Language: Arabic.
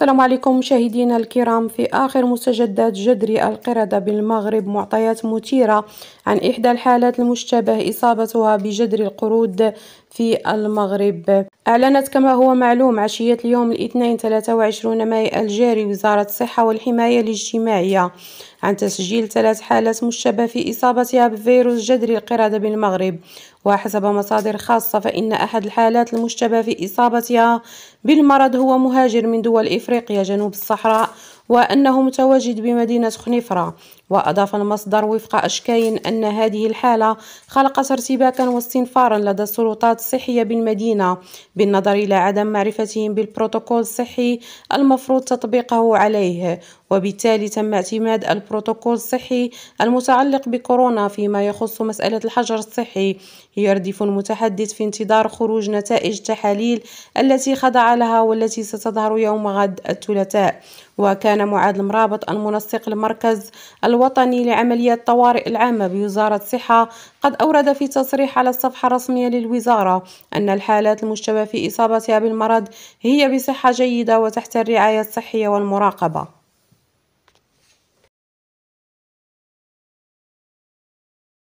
السلام عليكم مشاهدينا الكرام في آخر مستجدات جدري القردة بالمغرب معطيات مثيرة عن إحدى الحالات المشتبه إصابتها بجدري القرود في المغرب أعلنت كما هو معلوم عشية اليوم الاثنين 23 ماي الجاري وزارة الصحة والحماية الاجتماعية عن تسجيل ثلاث حالات مشتبه في إصابتها بفيروس جدري القردة بالمغرب وحسب مصادر خاصة فإن أحد الحالات المشتبه في إصابتها بالمرض هو مهاجر من دول إفريقيا جنوب الصحراء وأنه متواجد بمدينة خنيفرة وأضاف المصدر وفق أشكاين أن هذه الحالة خلقت ارتباكا واستنفارا لدى السلطات الصحية بالمدينة بالنظر إلى عدم معرفتهم بالبروتوكول الصحي المفروض تطبيقه عليه وبالتالي تم اعتماد البروتوكول الصحي المتعلق بكورونا فيما يخص مسألة الحجر الصحي يردف المتحدث في انتظار خروج نتائج التحاليل التي خضع لها والتي ستظهر يوم غد الثلاثاء وكان كان معاذ المرابط المنسق المركز الوطني لعمليات الطوارئ العامة بوزارة الصحة قد أورد في تصريح على الصفحة الرسمية للوزارة أن الحالات المشتبه في إصابتها بالمرض هي بصحة جيدة وتحت الرعاية الصحية والمراقبة